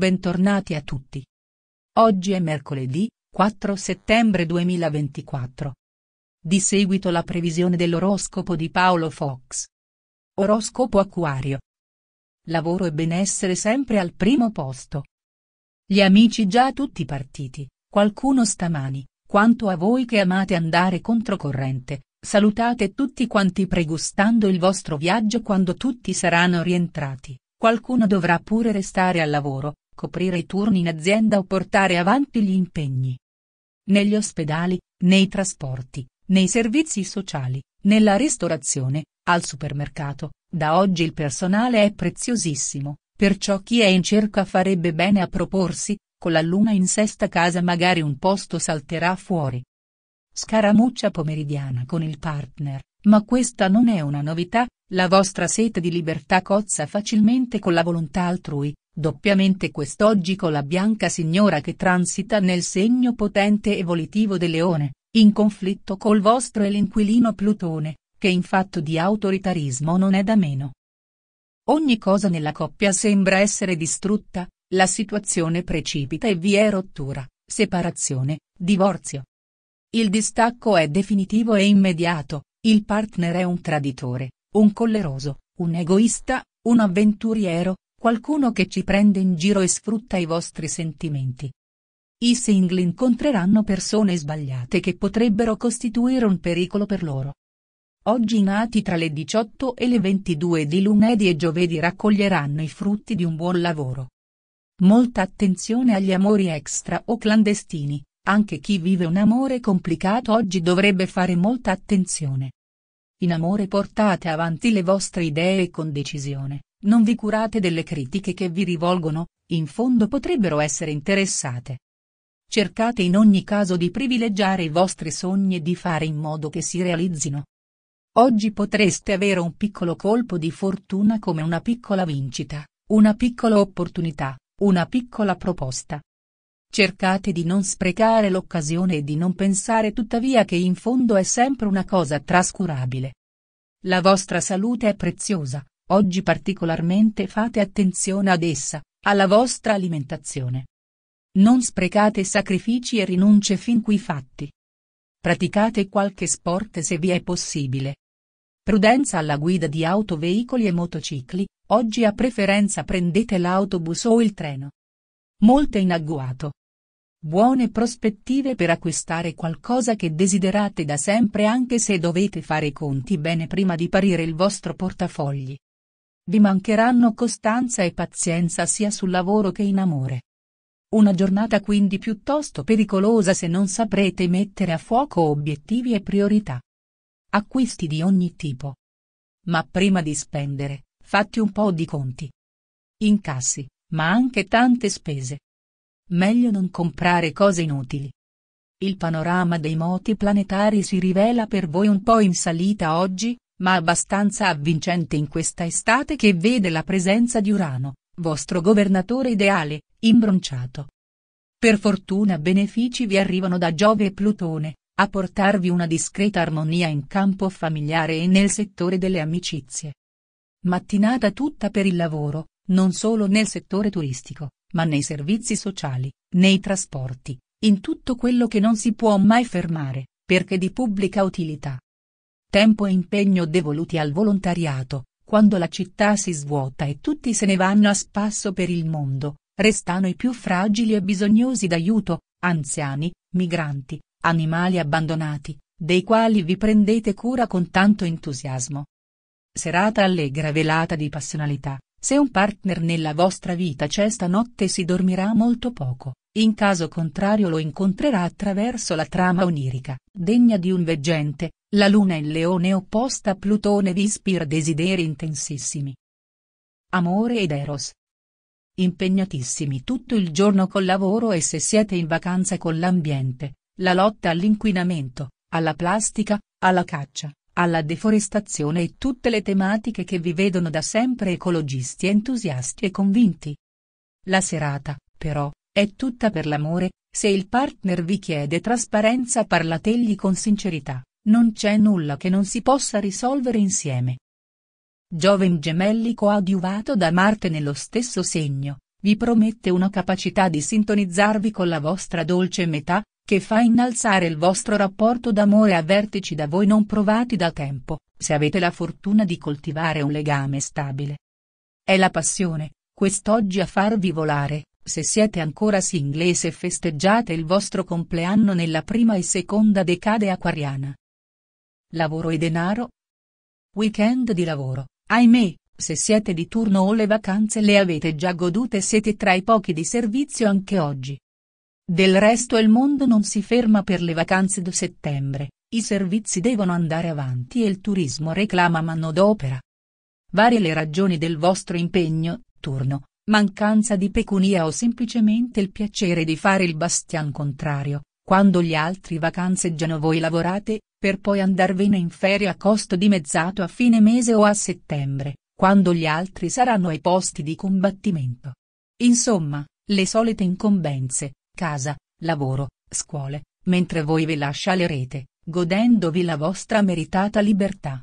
Bentornati a tutti. Oggi è mercoledì, 4 settembre 2024. Di seguito la previsione dell'oroscopo di Paolo Fox. Oroscopo Acquario. Lavoro e benessere sempre al primo posto. Gli amici già tutti partiti, qualcuno stamani, quanto a voi che amate andare controcorrente, salutate tutti quanti pregustando il vostro viaggio quando tutti saranno rientrati, qualcuno dovrà pure restare al lavoro, coprire i turni in azienda o portare avanti gli impegni. Negli ospedali, nei trasporti, nei servizi sociali, nella ristorazione, al supermercato, da oggi il personale è preziosissimo, perciò chi è in cerca farebbe bene a proporsi, con la luna in sesta casa magari un posto salterà fuori. Scaramuccia pomeridiana con il partner. Ma questa non è una novità, la vostra sete di libertà cozza facilmente con la volontà altrui, doppiamente quest'oggi con la bianca signora che transita nel segno potente e volitivo del leone, in conflitto col vostro e l'inquilino Plutone, che in fatto di autoritarismo non è da meno. Ogni cosa nella coppia sembra essere distrutta, la situazione precipita e vi è rottura, separazione, divorzio. Il distacco è definitivo e immediato, il partner è un traditore, un colleroso, un egoista, un avventuriero, qualcuno che ci prende in giro e sfrutta i vostri sentimenti. I single incontreranno persone sbagliate che potrebbero costituire un pericolo per loro. Oggi nati tra le 18 e le 22 di lunedì e giovedì raccoglieranno i frutti di un buon lavoro. Molta attenzione agli amori extra o clandestini, anche chi vive un amore complicato oggi dovrebbe fare molta attenzione. In amore portate avanti le vostre idee con decisione, non vi curate delle critiche che vi rivolgono, in fondo potrebbero essere interessate. Cercate in ogni caso di privilegiare i vostri sogni e di fare in modo che si realizzino. Oggi potreste avere un piccolo colpo di fortuna come una piccola vincita, una piccola opportunità, una piccola proposta Cercate di non sprecare l'occasione e di non pensare tuttavia che in fondo è sempre una cosa trascurabile. La vostra salute è preziosa, oggi particolarmente fate attenzione ad essa, alla vostra alimentazione. Non sprecate sacrifici e rinunce fin qui fatti. Praticate qualche sport se vi è possibile. Prudenza alla guida di autoveicoli e motocicli, oggi a preferenza prendete l'autobus o il treno. Molte in agguato. Buone prospettive per acquistare qualcosa che desiderate da sempre anche se dovete fare i conti bene prima di parire il vostro portafogli. Vi mancheranno costanza e pazienza sia sul lavoro che in amore. Una giornata quindi piuttosto pericolosa se non saprete mettere a fuoco obiettivi e priorità. Acquisti di ogni tipo. Ma prima di spendere, fatti un po' di conti. Incassi, ma anche tante spese meglio non comprare cose inutili. Il panorama dei moti planetari si rivela per voi un po' in salita oggi, ma abbastanza avvincente in questa estate che vede la presenza di Urano, vostro governatore ideale, imbronciato. Per fortuna benefici vi arrivano da Giove e Plutone, a portarvi una discreta armonia in campo familiare e nel settore delle amicizie. Mattinata tutta per il lavoro, non solo nel settore turistico ma nei servizi sociali, nei trasporti, in tutto quello che non si può mai fermare, perché di pubblica utilità. Tempo e impegno devoluti al volontariato, quando la città si svuota e tutti se ne vanno a spasso per il mondo, restano i più fragili e bisognosi d'aiuto, anziani, migranti, animali abbandonati, dei quali vi prendete cura con tanto entusiasmo. Serata allegra velata di passionalità, se un partner nella vostra vita c'è stanotte si dormirà molto poco, in caso contrario lo incontrerà attraverso la trama onirica, degna di un veggente, la luna in leone opposta a Plutone vi ispira desideri intensissimi. Amore ed Eros. Impegnatissimi tutto il giorno col lavoro e se siete in vacanza con l'ambiente, la lotta all'inquinamento, alla plastica, alla caccia, alla deforestazione e tutte le tematiche che vi vedono da sempre ecologisti entusiasti e convinti. La serata, però, è tutta per l'amore, se il partner vi chiede trasparenza parlategli con sincerità, non c'è nulla che non si possa risolvere insieme. Giove gemelli coadiuvato da Marte nello stesso segno, vi promette una capacità di sintonizzarvi con la vostra dolce metà, che fa innalzare il vostro rapporto d'amore a vertici da voi non provati da tempo, se avete la fortuna di coltivare un legame stabile. È la passione, quest'oggi a farvi volare, se siete ancora single e se festeggiate il vostro compleanno nella prima e seconda decade acquariana. Lavoro e denaro? Weekend di lavoro, ahimè, se siete di turno o le vacanze le avete già godute siete tra i pochi di servizio anche oggi, del resto il mondo non si ferma per le vacanze di settembre, i servizi devono andare avanti e il turismo reclama manodopera. Varie le ragioni del vostro impegno, turno, mancanza di pecunia o semplicemente il piacere di fare il bastian contrario, quando gli altri vacanzeggiano voi lavorate, per poi andarvene in ferie a costo dimezzato a fine mese o a settembre, quando gli altri saranno ai posti di combattimento. Insomma, le solite incombenze, casa, lavoro, scuole, mentre voi vi lascialerete, godendovi la vostra meritata libertà.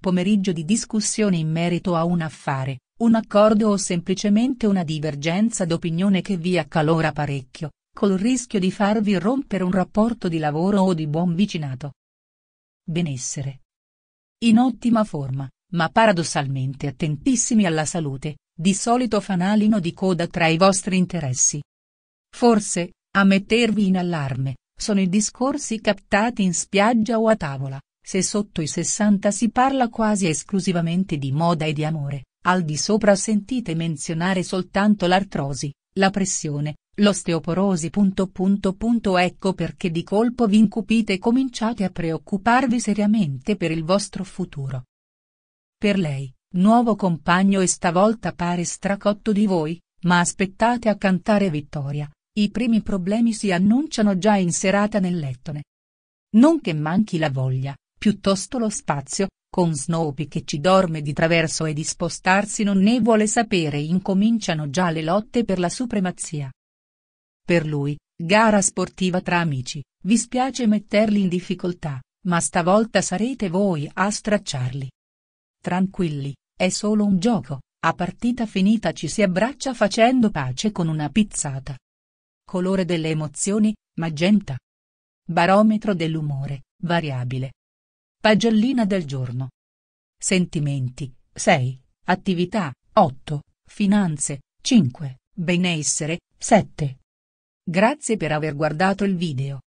Pomeriggio di discussione in merito a un affare, un accordo o semplicemente una divergenza d'opinione che vi accalora parecchio, col rischio di farvi rompere un rapporto di lavoro o di buon vicinato. Benessere. In ottima forma, ma paradossalmente attentissimi alla salute, di solito fanalino di coda tra i vostri interessi. Forse, a mettervi in allarme, sono i discorsi captati in spiaggia o a tavola, se sotto i 60 si parla quasi esclusivamente di moda e di amore, al di sopra sentite menzionare soltanto l'artrosi, la pressione, l'osteoporosi. Punto, punto, punto, ecco perché di colpo vi incupite e cominciate a preoccuparvi seriamente per il vostro futuro. Per lei, nuovo compagno e stavolta pare stracotto di voi, ma aspettate a cantare vittoria, i primi problemi si annunciano già in serata nel Lettone. Non che manchi la voglia, piuttosto lo spazio, con Snoopy che ci dorme di traverso e di spostarsi non ne vuole sapere incominciano già le lotte per la supremazia. Per lui, gara sportiva tra amici, vi spiace metterli in difficoltà, ma stavolta sarete voi a stracciarli. Tranquilli, è solo un gioco, a partita finita ci si abbraccia facendo pace con una pizzata colore delle emozioni, magenta. Barometro dell'umore, variabile. Pagellina del giorno. Sentimenti, 6, attività, 8, finanze, 5, benessere, 7. Grazie per aver guardato il video.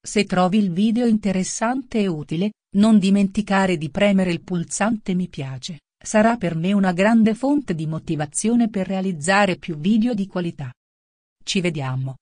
Se trovi il video interessante e utile, non dimenticare di premere il pulsante mi piace, sarà per me una grande fonte di motivazione per realizzare più video di qualità. Ci vediamo.